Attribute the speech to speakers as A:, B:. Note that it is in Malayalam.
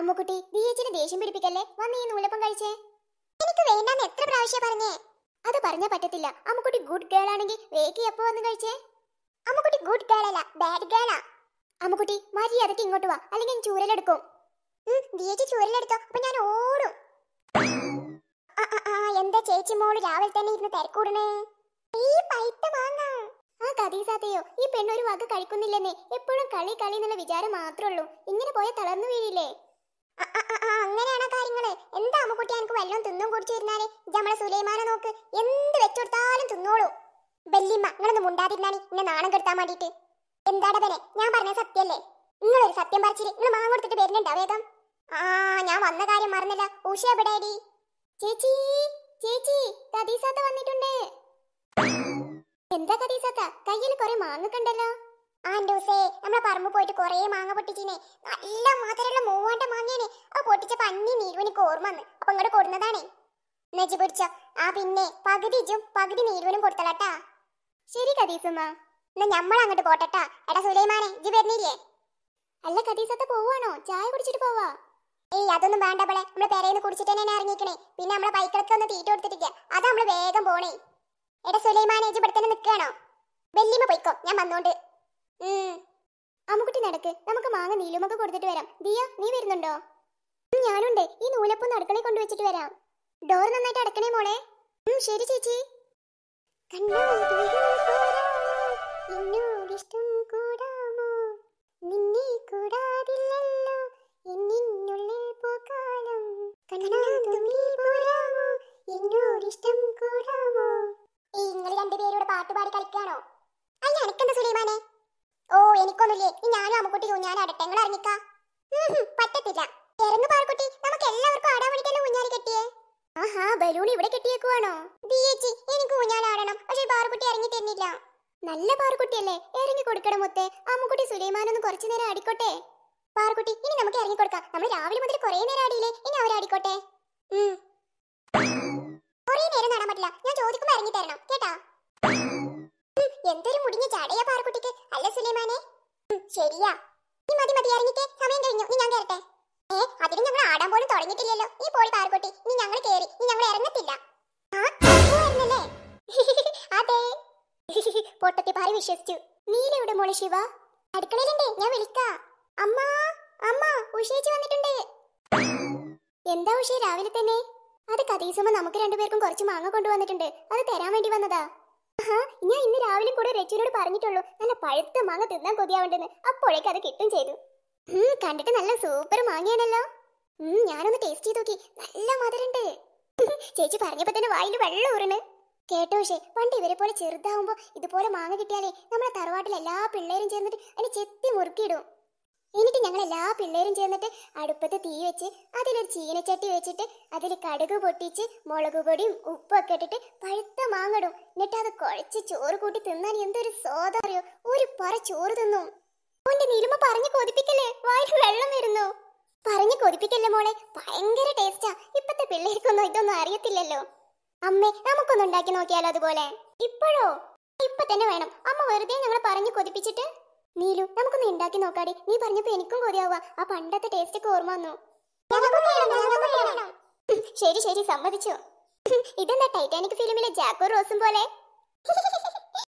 A: അമ്മുക്കുട്ടി ബി എച്ചിന് ദേഷ്യം പിടിപ്പിക്കല്ലേ വന്ന് ഈ നൂലപ്പം കഴിച്ചേ എനിക്ക് വേണ്ടെന്ന് എത്ര പ്രാവശ്യം പറഞ്ഞേ അത് പറഞ്ഞാ പറ്റത്തില്ല അമ്മുക്കുട്ടി ഗുഡ് ഗേൾ ആണെങ്കിൽ വേക്ക് എപ്പോ വന്ന് കഴിച്ചേ അമ്മുക്കുട്ടി ഗുഡ് ഗേൾ അല്ല ബാഡ് ഗേൾ ആ അമ്മുക്കുട്ടി മര്യാദക്ക് ഇങ്ങോട്ട് വാ അല്ലെങ്കിൽ ഞാൻ ചൂരലെടുക്കും ബി എച്ച് ചൂരലെടുത്തോ അപ്പൊ ഞാൻ ഓടും എന്താ ചേച്ചി മോള് രാവിലെ തന്നെ ഇരുന്ന് തിരക്കൂടണേ ഈ ആ കഥീസാത്തയോ ഈ പെണ്ണൊരു വാക്ക് കഴിക്കുന്നില്ലെന്നേ എപ്പോഴും കളി കളി എന്നുള്ള വിചാരം മാത്രമുള്ളൂ ഇങ്ങനെ പോയാൽ തളർന്നു വീഴില്ലേ അങ്ങനെയാണോ കാര്യങ്ങള് എന്താ അമ്മക്കുട്ടി എനിക്ക് വല്ലതും തിന്നും കുടിച്ചു വരുന്നാല് നമ്മളെ സുലൈമാനെ നോക്ക് എന്ത് വെച്ചുകൊടുത്താലും തിന്നോളൂ വല്യമ്മ നിങ്ങളൊന്ന് മുണ്ടാതിരുന്നാണി എന്നെ നാണം കെടുത്താൻ വേണ്ടിയിട്ട് എന്താടാ പനെ ഞാൻ പറഞ്ഞ സത്യല്ലേ നിങ്ങളൊരു സത്യം പറിച്ചിട്ട് നിങ്ങൾ മാങ്ങ കൊടുത്തിട്ട് വരുന്നുണ്ടോ വേഗം ആ ഞാൻ വന്ന കാര്യം മറന്നില്ല ഉഷ എവിടെയാടി ചേച്ചി ചേച്ചി കഥീസത്ത വന്നിട്ടുണ്ട് എന്താ കദീസാത്ത കയ്യിൽ കുറെ മാങ്ങക്കുണ്ടല്ലോ ആൻഡൂസേ നമ്മളെ പറമ്പ് പോയിട്ട് കുറേ മാങ്ങ പൊട്ടിച്ചിനെ നല്ല മധുരമുള്ള മൂവാണ്ട മാങ്ങേനെ അത് പൊട്ടിച്ച പന്നി നീരുവിനിക്ക് ഓർമ്മ വന്ന് അപ്പൊ ഇങ്ങോട്ട് കൊടുന്നതാണേ നെജ് പിടിച്ച ആ പിന്നെ പകുതി ജും പകുതി നീരുവിനും കൊടുത്തലട്ടാ ശരി കദീസമ്മ എന്നാ ഞമ്മൾ അങ്ങോട്ട് പോട്ടട്ടാ എടാ സുലൈമാനെ ജി വരുന്നില്ലേ അല്ല കദീസത്തെ പോവാണോ ചായ കുടിച്ചിട്ട് പോവാ ഏയ് അതൊന്നും വേണ്ട പളെ നമ്മള് പെരയിന്ന് കുടിച്ചിട്ട് തന്നെ ഇറങ്ങിക്കണേ പിന്നെ നമ്മളെ ബൈക്കിലൊക്കെ ഒന്ന് തീറ്റ കൊടുത്തിട്ടില്ല അതാ നമ്മള് വേഗം പോണേ എടാ സുലൈമാനെ ജി ഇവിടെ തന്നെ വെല്ലിമ പോയിക്കോ ഞാൻ വന്നോണ്ട് അമ്മുക്കുട്ടി നടക്ക് നമുക്ക് മാങ്ങ നീലുമൊക്കെ കൊടുത്തിട്ട് വരാം ദിയ നീ വരുന്നുണ്ടോ ഞാനുണ്ട് ഈ നൂലപ്പൊന്ന് അടുക്കളയിൽ കൊണ്ടുവച്ചിട്ട് വരാം ഡോർ നന്നായിട്ട് അടക്കണേ മോളെ ശരി ചേച്ചി ഇഷ്ടം നിന്നെ പോകാലം പോരാമോ ഈ നിങ്ങൾ രണ്ടുപേരോട് പാട്ടുപാടി കളിക്കാണോ അല്ല എനിക്കെന്താ സുലൈമാനേ ഓ എനിക്കൊന്നുമില്ലേ നീ ഞാനും അമ്മക്കുട്ടി കുഞ്ഞാനും അടട്ടെ നിങ്ങൾ ഇറങ്ങിക്കാ പറ്റത്തില്ല ഇറങ്ങു പാർക്കുട്ടി നമുക്ക് എല്ലാവർക്കും ആടാൻ വേണ്ടി ഊഞ്ഞാല് കെട്ടിയേ ആഹാ ബലൂൺ ഇവിടെ കെട്ടിയേക്കുവാണോ ദിയേച്ചി എനിക്ക് ആടണം പക്ഷെ പാർക്കുട്ടി ഇറങ്ങി തന്നില്ല നല്ല പാർക്കുട്ടിയല്ലേ ഇറങ്ങി കൊടുക്കണം മുത്തേ അമ്മുക്കുട്ടി സുലൈമാനൊന്ന് കുറച്ചു നേരം ആടിക്കോട്ടെ പാർക്കുട്ടി ഇനി നമുക്ക് ഇറങ്ങി കൊടുക്കാം നമ്മൾ രാവിലെ മുതൽ കുറേ നേരം ആടിയില്ലേ ഇനി അവരാടിക്കോട്ടെ കുറേ നേരം നടാൻ പറ്റില്ല ഞാൻ ചോദിക്കുമ്പോൾ ഇറങ്ങി തരണം കേട്ടാ എന്തൊരു മുടിഞ്ഞ ചാടയ പാറക്കുട്ടിക്ക് അല്ല സുലൈമാനെ ശരിയാ നീ മതി മതി ഇറങ്ങിക്കേ സമയം കഴിഞ്ഞു നീ ഞാൻ കയറട്ടെ ഏ അതിന് ഞങ്ങൾ ആടാൻ പോലും തുടങ്ങിയിട്ടില്ലല്ലോ നീ പോളി പാറക്കുട്ടി നീ ഞങ്ങൾ കയറി നീ ഞങ്ങൾ ഇറങ്ങത്തില്ല അതെ പൊട്ടത്തി പാറി വിശ്വസിച്ചു നീലെവിടെ മോളെ ശിവ അടുക്കളയിലുണ്ട് ഞാൻ വിളിക്കാ അമ്മ അമ്മ ഉഷേച്ചി വന്നിട്ടുണ്ട് എന്താ ഉഷേ രാവിലെ തന്നെ അത് കഥീസുമ്പോ നമുക്ക് രണ്ടുപേർക്കും കുറച്ച് മാങ്ങ കൊണ്ടുവന്നിട്ടുണ്ട് അത് തരാൻ വേണ്ടി വന്നതാ ഞാൻ ഇന്ന് രാവിലെ കൂടെ രജുവിനോട് പറഞ്ഞിട്ടുള്ളൂ നല്ല പഴുത്ത മാങ്ങ തിന്നാൻ കൊതിയാവണ്ടെന്ന് അപ്പോഴേക്ക് അത് കിട്ടും ചെയ്തു കണ്ടിട്ട് നല്ല സൂപ്പർ മാങ്ങയാണല്ലോ ഞാനൊന്ന് ടേസ്റ്റ് ചെയ്ത് നോക്കി നല്ല മധുരണ്ട് ചേച്ചി പറഞ്ഞപ്പോ തന്നെ വായിൽ വെള്ളം ഊറണ് കേട്ടോ പക്ഷേ പണ്ട് ഇവരെ പോലെ ചെറുതാവുമ്പോ ഇതുപോലെ മാങ്ങ കിട്ടിയാലേ നമ്മുടെ തറവാട്ടിലെ എല്ലാ പിള്ളേരും ചേർന്നിട്ട് അതിനെ ചെത്തി മുറുക്കിയിടും എന്നിട്ട് ഞങ്ങൾ എല്ലാ പിള്ളേരും ചേർന്നിട്ട് അടുപ്പത്ത് തീ വെച്ച് അതിലൊരു ചീനച്ചട്ടി വെച്ചിട്ട് അതിൽ കടുക് പൊട്ടിച്ച് മുളക് പൊടിയും ഉപ്പൊക്കെ ഇട്ടിട്ട് പഴുത്ത മാങ്ങടും എന്നിട്ട് അത് കുഴച്ച് ചോറ് കൂട്ടി തിന്നാൻ എന്തൊരു സ്വാദം അറിയോ ഒരു പറ ചോറ് തിന്നു ഓന്റെ നിരുമ പറഞ്ഞു കൊതിപ്പിക്കല്ലേ വായിൽ വെള്ളം വരുന്നു പറഞ്ഞു കൊതിപ്പിക്കല്ലേ മോളെ ഭയങ്കര ടേസ്റ്റാ ഇപ്പത്തെ പിള്ളേർക്കൊന്നും ഇതൊന്നും അറിയത്തില്ലല്ലോ അമ്മേ നമുക്കൊന്നുണ്ടാക്കി നോക്കിയാലോ അതുപോലെ ഇപ്പോഴോ ഇപ്പൊ തന്നെ വേണം അമ്മ വെറുതെ ഞങ്ങൾ പറഞ്ഞു കൊതിപ്പിച്ചിട്ട് നീലു നമുക്കൊന്ന് ഉണ്ടാക്കി നോക്കാടി നീ പറഞ്ഞപ്പോ എനിക്കും കൊതിയാവുക ആ പണ്ടത്തെ ടേസ്റ്റ് ഒക്കെ ഓർമ്മ വന്നു ശരി ശരി സമ്മതിച്ചു ഇതെന്താ ടൈറ്റാനിക് ഫിലിമിലെ ജാക്കോ റോസും പോലെ